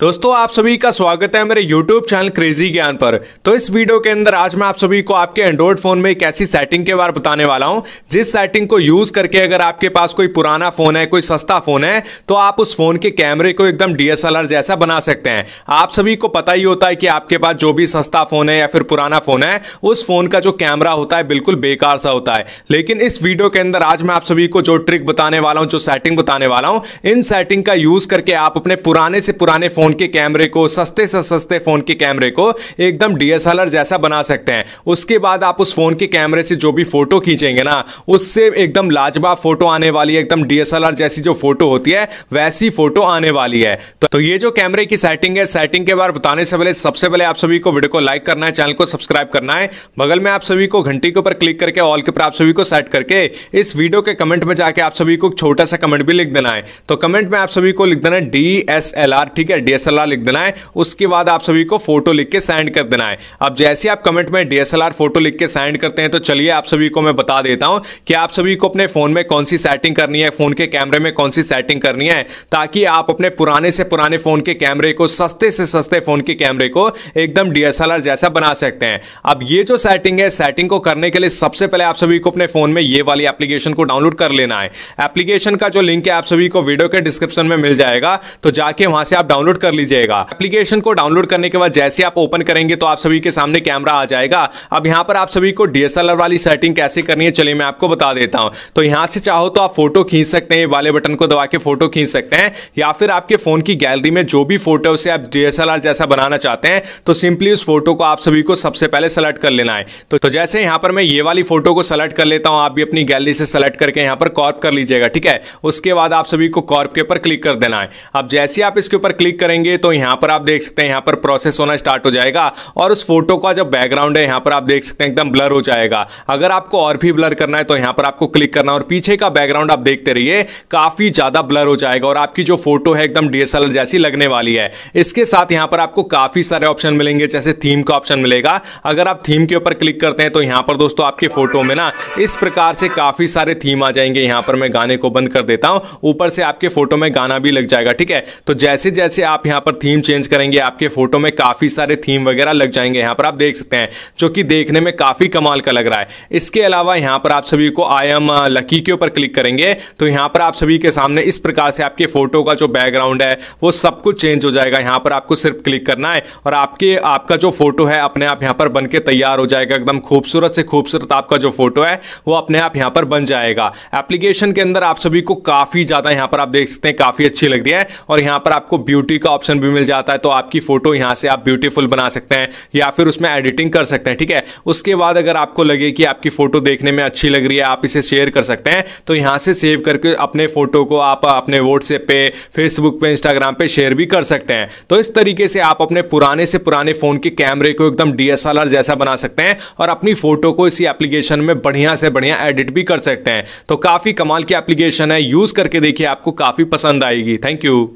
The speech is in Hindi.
दोस्तों आप सभी का स्वागत है मेरे YouTube चैनल क्रेजी ज्ञान पर तो इस वीडियो के अंदर आज मैं आप सभी को आपके एंड्रॉयड फ़ोन में एक ऐसी सेटिंग के बारे में बताने वाला हूं जिस सेटिंग को यूज़ करके अगर आपके पास कोई पुराना फ़ोन है कोई सस्ता फ़ोन है तो आप उस फ़ोन के कैमरे को एकदम डीएसएलआर जैसा बना सकते हैं आप सभी को पता ही होता है कि आपके पास जो भी सस्ता फ़ोन है या फिर पुराना फ़ोन है उस फ़ोन का जो कैमरा होता है बिल्कुल बेकार सा होता है लेकिन इस वीडियो के अंदर आज मैं आप सभी को जो ट्रिक बताने वाला हूँ जो सेटिंग बताने वाला हूँ इन सेटिंग का यूज़ करके आप अपने पुराने से पुराने फ़ोन फ़ोन के कैमरे को सस्ते से सस्ते फ़ोन के कैमरे को एकदम डीएसएलआर जैसा बना सकते हैं उसके बाद आप उस फ़ोन के कैमरे से जो भी फ़ोटो खींचेंगे ना उससे एकदम लाजवाब फ़ोटो आने वाली है एकदम डीएसएलआर जैसी जो फ़ोटो होती है वैसी फ़ोटो आने वाली है तो, तो, ये जो कैमरे की सेटिंग है सेटिंग के बारे बताने से पहले सबसे पहले आप सभी को वीडियो को लाइक करना है चैनल को सब्सक्राइब करना है बगल में आप सभी को घंटी के ऊपर क्लिक करके ऑल के ऊपर आप सभी को सेट करके इस वीडियो के कमेंट में जाके आप सभी को छोटा सा कमेंट भी लिख देना है तो कमेंट में आप सभी को लिख देना है डी ठीक है डी डीएसएलआर लिख देना है उसके बाद आप सभी को फोटो लिख के सेंड कर देना है अब जैसे आप कमेंट में डीएसएलआर फोटो लिख के सेंड करते हैं तो चलिए आप सभी को मैं बता देता हूं कि आप सभी को अपने फोन में कौन सी सेटिंग करनी है फोन के कैमरे में कौन सी सेटिंग करनी है ताकि आप अपने पुराने से पुराने फोन के कैमरे को सस्ते से सस्ते फोन के कैमरे को एकदम डीएसएलआर जैसा बना सकते हैं अब ये जो सेटिंग है सेटिंग को करने के लिए सबसे पहले आप सभी को अपने फोन में ये वाली एप्लीकेशन को डाउनलोड कर लेना है एप्लीकेशन का जो लिंक है आप सभी को वीडियो के डिस्क्रिप्शन में मिल जाएगा तो जाके वहां से आप डाउनलोड कर लीजिएगा एप्लीकेशन को डाउनलोड करने के बाद जैसे आप ओपन करेंगे तो आप सभी के सामने कैमरा आ जाएगा अब यहाँ पर आप सभी को डीएसएलआर वाली सेटिंग कैसे करनी है चलिए मैं आपको बता देता हूँ तो यहाँ से चाहो तो आप फोटो खींच सकते हैं वाले बटन को दबा के फोटो खींच सकते हैं या फिर आपके फोन की गैलरी में जो भी फोटो से आप डीएसएलआर जैसा बनाना चाहते हैं तो सिंपली उस फोटो को आप सभी को सबसे पहले सेलेक्ट कर लेना है तो, तो जैसे यहाँ पर मैं ये वाली फोटो को सेलेक्ट कर लेता हूँ आप भी अपनी गैलरी से सेलेक्ट करके यहाँ पर कॉर्प कर लीजिएगा ठीक है उसके बाद आप सभी को कॉर्प के ऊपर क्लिक कर देना है अब जैसे आप इसके ऊपर क्लिक करेंगे करेंगे तो यहाँ पर आप देख सकते हैं यहाँ पर प्रोसेस होना स्टार्ट हो जाएगा और उस फोटो का जो बैकग्राउंड है यहाँ पर आप देख सकते हैं एकदम ब्लर हो जाएगा अगर आपको और भी ब्लर करना है तो यहाँ पर आपको क्लिक करना है और पीछे का बैकग्राउंड आप देखते रहिए काफ़ी ज़्यादा ब्लर हो जाएगा और आपकी जो फोटो है एकदम डी जैसी लगने वाली है इसके साथ यहाँ पर आपको काफ़ी सारे ऑप्शन मिलेंगे जैसे थीम का ऑप्शन मिलेगा अगर आप थीम के ऊपर क्लिक करते हैं तो यहाँ पर दोस्तों आपके फोटो में ना इस प्रकार से काफ़ी सारे थीम आ जाएंगे यहाँ पर मैं गाने को बंद कर देता हूँ ऊपर से आपके फोटो में गाना भी लग जाएगा ठीक है तो जैसे जैसे आप यहाँ पर थीम चेंज करेंगे आपके फोटो में काफ़ी सारे थीम वगैरह लग जाएंगे यहाँ पर आप देख सकते हैं जो कि देखने में काफ़ी कमाल का लग रहा है इसके अलावा यहाँ पर आप सभी को आई एम लकी के ऊपर क्लिक करेंगे तो यहाँ पर आप सभी के सामने इस प्रकार से आपके फोटो का जो बैकग्राउंड है वो सब कुछ चेंज हो जाएगा यहाँ पर आपको सिर्फ क्लिक करना है और आपके आपका जो फोटो है अपने आप यहाँ पर बन तैयार हो जाएगा एकदम खूबसूरत से खूबसूरत आपका जो फोटो है वो अपने आप यहाँ पर बन जाएगा एप्लीकेशन के अंदर आप सभी को काफ़ी ज़्यादा यहाँ पर आप देख सकते हैं काफ़ी अच्छी लग रही है और यहाँ पर आपको ब्यूटी का ऑप्शन भी मिल जाता है तो आपकी फोटो यहाँ से आप ब्यूटीफुल बना सकते हैं या फिर उसमें एडिटिंग कर सकते हैं ठीक है उसके बाद अगर आपको लगे कि आपकी फोटो देखने में अच्छी लग रही है आप इसे शेयर कर सकते हैं तो यहाँ से सेव करके अपने फोटो को आप अपने व्हाट्सएप पे फेसबुक पे इंस्टाग्राम पे शेयर भी कर सकते हैं तो इस तरीके से आप अपने पुराने से पुराने फोन के कैमरे को एकदम डीएसएलआर जैसा बना सकते हैं और अपनी फोटो को इसी एप्लीकेशन में बढ़िया से बढ़िया एडिट भी कर सकते हैं तो काफी कमाल की एप्लीकेशन है यूज करके देखिए आपको काफी पसंद आएगी थैंक यू